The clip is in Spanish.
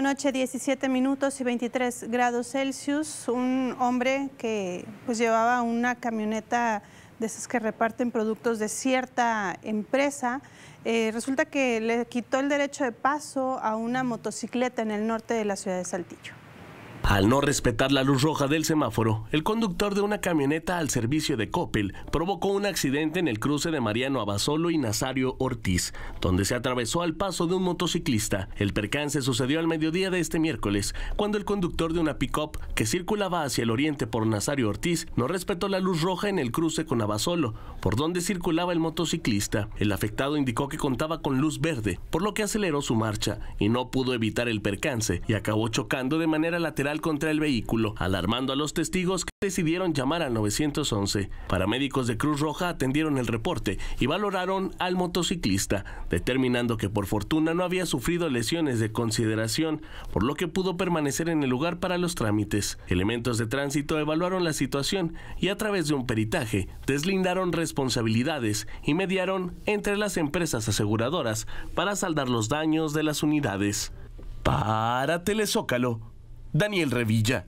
La noche 17 minutos y 23 grados Celsius, un hombre que pues llevaba una camioneta de esas que reparten productos de cierta empresa, eh, resulta que le quitó el derecho de paso a una motocicleta en el norte de la ciudad de Saltillo. Al no respetar la luz roja del semáforo, el conductor de una camioneta al servicio de Coppel provocó un accidente en el cruce de Mariano Abasolo y Nazario Ortiz, donde se atravesó al paso de un motociclista. El percance sucedió al mediodía de este miércoles, cuando el conductor de una pick-up que circulaba hacia el oriente por Nazario Ortiz no respetó la luz roja en el cruce con Abasolo, por donde circulaba el motociclista. El afectado indicó que contaba con luz verde, por lo que aceleró su marcha y no pudo evitar el percance y acabó chocando de manera lateral contra el vehículo, alarmando a los testigos que decidieron llamar al 911. Paramédicos de Cruz Roja atendieron el reporte y valoraron al motociclista, determinando que por fortuna no había sufrido lesiones de consideración, por lo que pudo permanecer en el lugar para los trámites. Elementos de tránsito evaluaron la situación y a través de un peritaje deslindaron responsabilidades y mediaron entre las empresas aseguradoras para saldar los daños de las unidades. Para Telezócalo, Daniel Revilla.